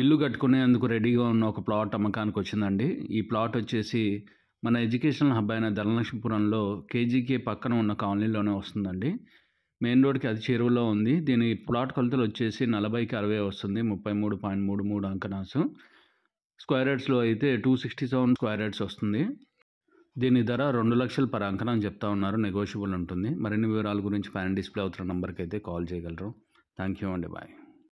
ఇల్లు కట్టుకునేందుకు రెడీగా ఉన్న ఒక ప్లాట్ అమ్మకానికి వచ్చిందండి ఈ ప్లాట్ వచ్చేసి మన ఎడ్యుకేషనల్ హబ్ అయిన ధనలక్ష్మీపురంలో కేజీకే పక్కన ఉన్న కాలనీలోనే వస్తుందండి మెయిన్ రోడ్కి అది చేరువలో ఉంది దీని ప్లాట్ కొలతలు వచ్చేసి నలభైకి అరవై వస్తుంది ముప్పై మూడు పాయింట్ మూడు మూడు అంకనాసు స్క్వేర్ యార్డ్స్లో అయితే two sixty seven square yards వస్తుంది దీని ధర రెండు లక్షల పర అంకనం చెప్తా ఉన్నారు నెగోషియబుల్ ఉంటుంది మరిన్ని వివరాల గురించి ఫ్యాన్ డిస్ప్లే అవుతున్న నెంబర్కి అయితే కాల్ చేయగలరు థ్యాంక్ యూ అండి బాయ్